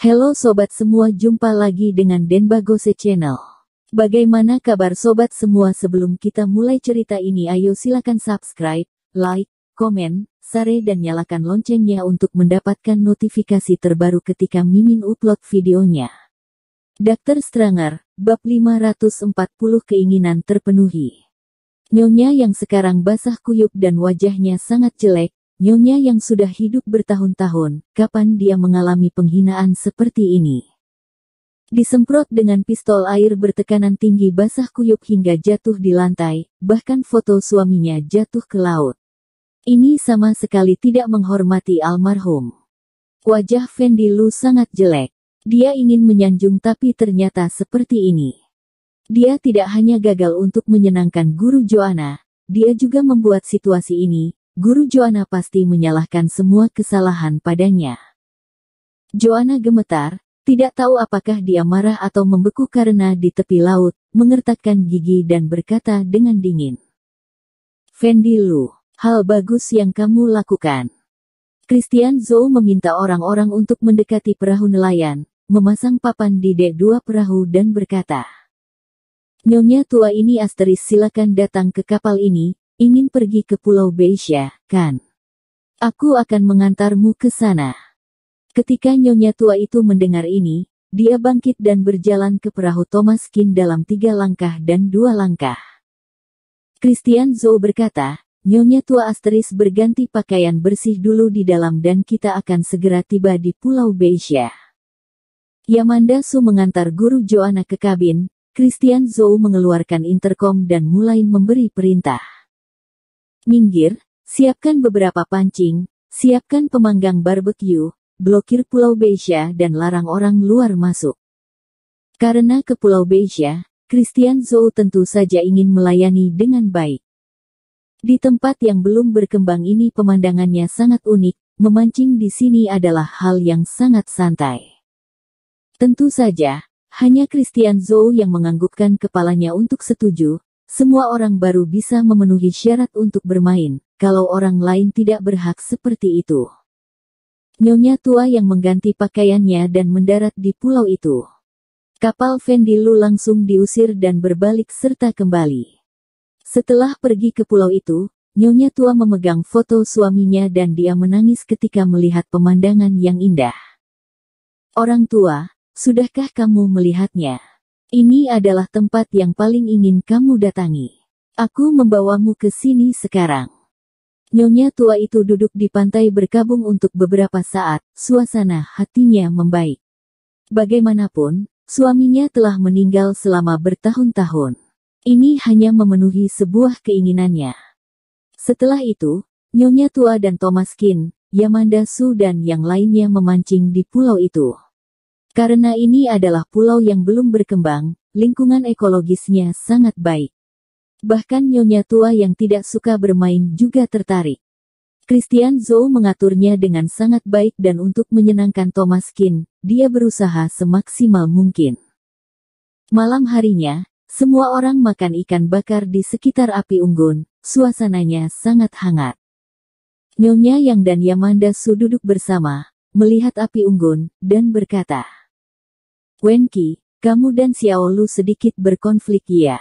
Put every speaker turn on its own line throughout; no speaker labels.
Halo sobat semua, jumpa lagi dengan Denbagose Channel. Bagaimana kabar sobat semua sebelum kita mulai cerita ini ayo silakan subscribe, like, komen, share dan nyalakan loncengnya untuk mendapatkan notifikasi terbaru ketika Mimin upload videonya. Dokter Stranger, bab 540 keinginan terpenuhi. Nyonya yang sekarang basah kuyup dan wajahnya sangat jelek, Nyonya yang sudah hidup bertahun-tahun, kapan dia mengalami penghinaan seperti ini? Disemprot dengan pistol air bertekanan tinggi basah kuyup hingga jatuh di lantai, bahkan foto suaminya jatuh ke laut. Ini sama sekali tidak menghormati almarhum. Wajah Fendi Lu sangat jelek. Dia ingin menyanjung tapi ternyata seperti ini. Dia tidak hanya gagal untuk menyenangkan guru Joanna, dia juga membuat situasi ini Guru Joanna pasti menyalahkan semua kesalahan padanya. Joanna gemetar, tidak tahu apakah dia marah atau membeku karena di tepi laut, mengertakkan gigi dan berkata dengan dingin. Fendi Lu, hal bagus yang kamu lakukan. Christian Zou meminta orang-orang untuk mendekati perahu nelayan, memasang papan di dek dua perahu dan berkata, Nyonya tua ini asteris silakan datang ke kapal ini, Ingin pergi ke Pulau Beisha, kan? Aku akan mengantarmu ke sana. Ketika Nyonya tua itu mendengar ini, dia bangkit dan berjalan ke perahu Thomas Kin dalam tiga langkah dan dua langkah. Christian Zou berkata, Nyonya tua asteris berganti pakaian bersih dulu di dalam dan kita akan segera tiba di Pulau Beisha. Yamanda Su mengantar guru Joanna ke kabin, Christian Zou mengeluarkan interkom dan mulai memberi perintah. Minggir, siapkan beberapa pancing, siapkan pemanggang barbeque, blokir Pulau Beisha dan larang orang luar masuk. Karena ke Pulau Beisha, Christian Zou tentu saja ingin melayani dengan baik. Di tempat yang belum berkembang ini pemandangannya sangat unik, memancing di sini adalah hal yang sangat santai. Tentu saja, hanya Christian Zou yang menganggukkan kepalanya untuk setuju, semua orang baru bisa memenuhi syarat untuk bermain, kalau orang lain tidak berhak seperti itu. Nyonya tua yang mengganti pakaiannya dan mendarat di pulau itu. Kapal Vendilu langsung diusir dan berbalik serta kembali. Setelah pergi ke pulau itu, Nyonya tua memegang foto suaminya dan dia menangis ketika melihat pemandangan yang indah. Orang tua, sudahkah kamu melihatnya? Ini adalah tempat yang paling ingin kamu datangi. Aku membawamu ke sini sekarang. Nyonya tua itu duduk di pantai berkabung untuk beberapa saat, suasana hatinya membaik. Bagaimanapun, suaminya telah meninggal selama bertahun-tahun. Ini hanya memenuhi sebuah keinginannya. Setelah itu, Nyonya tua dan Thomas Kin, Yamanda Su dan yang lainnya memancing di pulau itu. Karena ini adalah pulau yang belum berkembang, lingkungan ekologisnya sangat baik. Bahkan nyonya tua yang tidak suka bermain juga tertarik. Christian Zou mengaturnya dengan sangat baik dan untuk menyenangkan Thomas Kin, dia berusaha semaksimal mungkin. Malam harinya, semua orang makan ikan bakar di sekitar api unggun, suasananya sangat hangat. Nyonya Yang dan Yamanda Su duduk bersama, melihat api unggun, dan berkata, Wenki, kamu dan Xiao Lu sedikit berkonflik ya.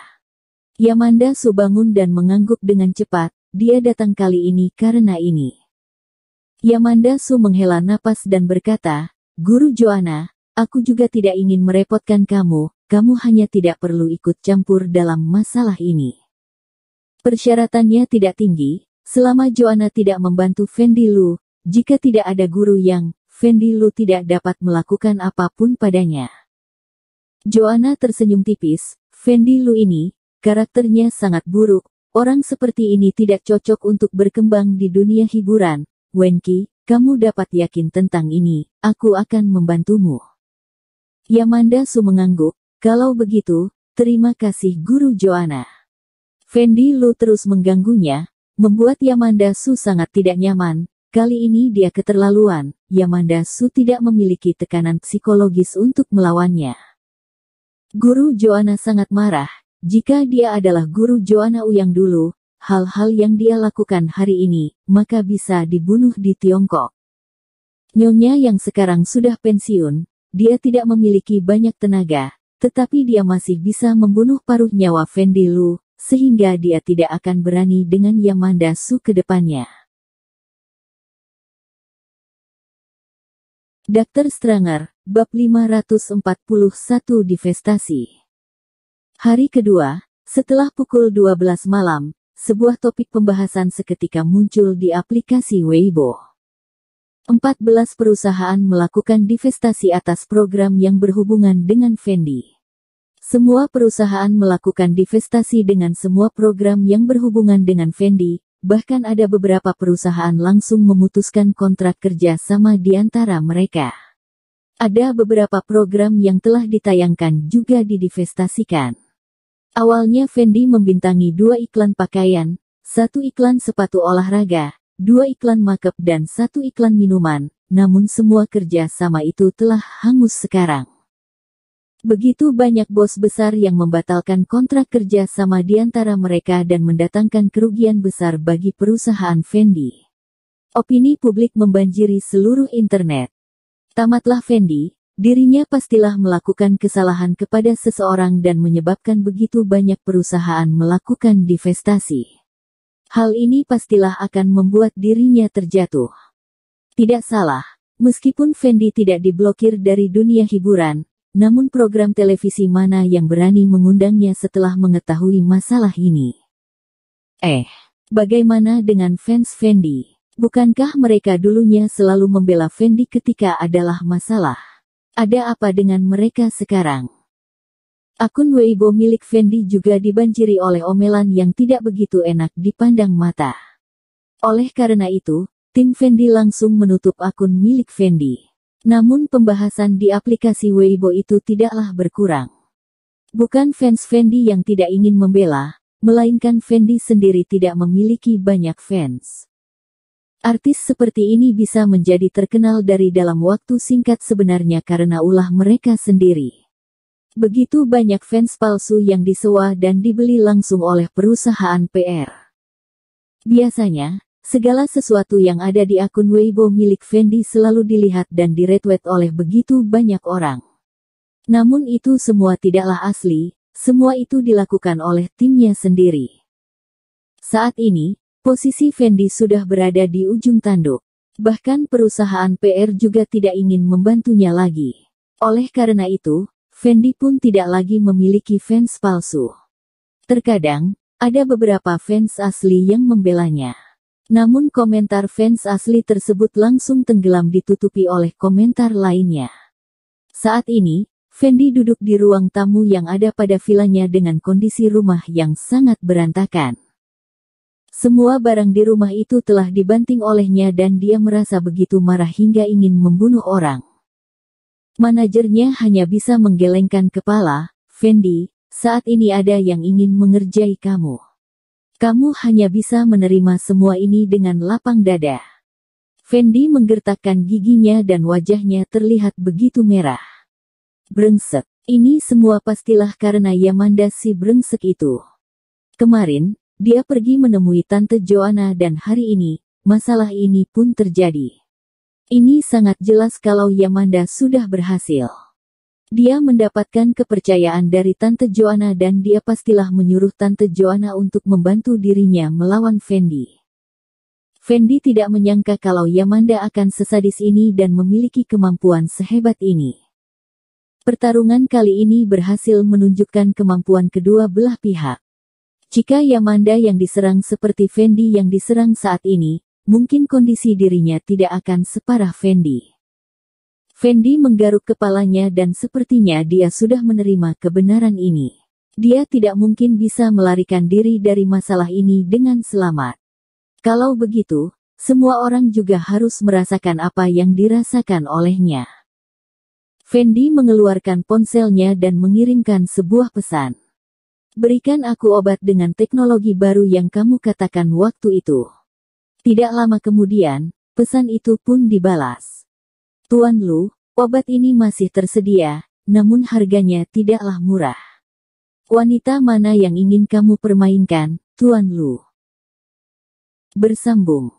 Yamanda subangun dan mengangguk dengan cepat, dia datang kali ini karena ini. Yamanda Su menghela napas dan berkata, Guru Joanna, aku juga tidak ingin merepotkan kamu, kamu hanya tidak perlu ikut campur dalam masalah ini. Persyaratannya tidak tinggi, selama Joanna tidak membantu Fendi Lu, jika tidak ada guru yang, Fendi Lu tidak dapat melakukan apapun padanya. Joanna tersenyum tipis, Fendi Lu ini, karakternya sangat buruk, orang seperti ini tidak cocok untuk berkembang di dunia hiburan. Wenki, kamu dapat yakin tentang ini, aku akan membantumu. Yamanda Su mengangguk, kalau begitu, terima kasih Guru Joanna. Fendi Lu terus mengganggunya, membuat Yamanda Su sangat tidak nyaman, kali ini dia keterlaluan, Yamanda Su tidak memiliki tekanan psikologis untuk melawannya. Guru Joanna sangat marah, jika dia adalah guru Joanna Uyang dulu, hal-hal yang dia lakukan hari ini, maka bisa dibunuh di Tiongkok. Nyonya yang sekarang sudah pensiun, dia tidak memiliki banyak tenaga, tetapi dia masih bisa membunuh paruh nyawa Fendi Lu, sehingga dia tidak akan berani dengan Yamanda Su ke depannya. Dr. Stranger, bab 541 divestasi. Hari kedua, setelah pukul 12 malam, sebuah topik pembahasan seketika muncul di aplikasi Weibo. 14 perusahaan melakukan divestasi atas program yang berhubungan dengan Fendi. Semua perusahaan melakukan divestasi dengan semua program yang berhubungan dengan Fendi, bahkan ada beberapa perusahaan langsung memutuskan kontrak kerja sama di antara mereka. Ada beberapa program yang telah ditayangkan juga didivestasikan. Awalnya Fendi membintangi dua iklan pakaian, satu iklan sepatu olahraga, dua iklan makeup dan satu iklan minuman, namun semua kerja sama itu telah hangus sekarang. Begitu banyak bos besar yang membatalkan kontrak kerja sama di antara mereka dan mendatangkan kerugian besar bagi perusahaan Fendi. Opini publik membanjiri seluruh internet. Tamatlah Fendi, dirinya pastilah melakukan kesalahan kepada seseorang dan menyebabkan begitu banyak perusahaan melakukan divestasi. Hal ini pastilah akan membuat dirinya terjatuh. Tidak salah, meskipun Fendi tidak diblokir dari dunia hiburan, namun program televisi mana yang berani mengundangnya setelah mengetahui masalah ini? Eh, bagaimana dengan fans Fendi? Bukankah mereka dulunya selalu membela Fendi ketika adalah masalah? Ada apa dengan mereka sekarang? Akun Weibo milik Fendi juga dibanjiri oleh omelan yang tidak begitu enak dipandang mata. Oleh karena itu, tim Fendi langsung menutup akun milik Fendi. Namun pembahasan di aplikasi Weibo itu tidaklah berkurang. Bukan fans Fendi yang tidak ingin membela, melainkan Fendi sendiri tidak memiliki banyak fans. Artis seperti ini bisa menjadi terkenal dari dalam waktu singkat sebenarnya karena ulah mereka sendiri. Begitu banyak fans palsu yang disewa dan dibeli langsung oleh perusahaan PR. Biasanya, segala sesuatu yang ada di akun Weibo milik Fendi selalu dilihat dan diretweet oleh begitu banyak orang. Namun itu semua tidaklah asli, semua itu dilakukan oleh timnya sendiri. Saat ini, Posisi Fendi sudah berada di ujung tanduk. Bahkan perusahaan PR juga tidak ingin membantunya lagi. Oleh karena itu, Fendi pun tidak lagi memiliki fans palsu. Terkadang, ada beberapa fans asli yang membelanya. Namun komentar fans asli tersebut langsung tenggelam ditutupi oleh komentar lainnya. Saat ini, Fendi duduk di ruang tamu yang ada pada vilanya dengan kondisi rumah yang sangat berantakan. Semua barang di rumah itu telah dibanting olehnya dan dia merasa begitu marah hingga ingin membunuh orang. Manajernya hanya bisa menggelengkan kepala, Fendi, saat ini ada yang ingin mengerjai kamu. Kamu hanya bisa menerima semua ini dengan lapang dada. Fendi menggertakkan giginya dan wajahnya terlihat begitu merah. Brengsek, ini semua pastilah karena Yamanda si brengsek itu. Kemarin, dia pergi menemui Tante Joanna dan hari ini, masalah ini pun terjadi. Ini sangat jelas kalau Yamanda sudah berhasil. Dia mendapatkan kepercayaan dari Tante Joanna dan dia pastilah menyuruh Tante Joanna untuk membantu dirinya melawan Fendi. Fendi tidak menyangka kalau Yamanda akan sesadis ini dan memiliki kemampuan sehebat ini. Pertarungan kali ini berhasil menunjukkan kemampuan kedua belah pihak. Jika Yamanda yang diserang seperti Fendi yang diserang saat ini, mungkin kondisi dirinya tidak akan separah Fendi. Fendi menggaruk kepalanya dan sepertinya dia sudah menerima kebenaran ini. Dia tidak mungkin bisa melarikan diri dari masalah ini dengan selamat. Kalau begitu, semua orang juga harus merasakan apa yang dirasakan olehnya. Fendi mengeluarkan ponselnya dan mengirimkan sebuah pesan. Berikan aku obat dengan teknologi baru yang kamu katakan waktu itu. Tidak lama kemudian, pesan itu pun dibalas. Tuan Lu, obat ini masih tersedia, namun harganya tidaklah murah. Wanita mana yang ingin kamu permainkan, Tuan Lu? Bersambung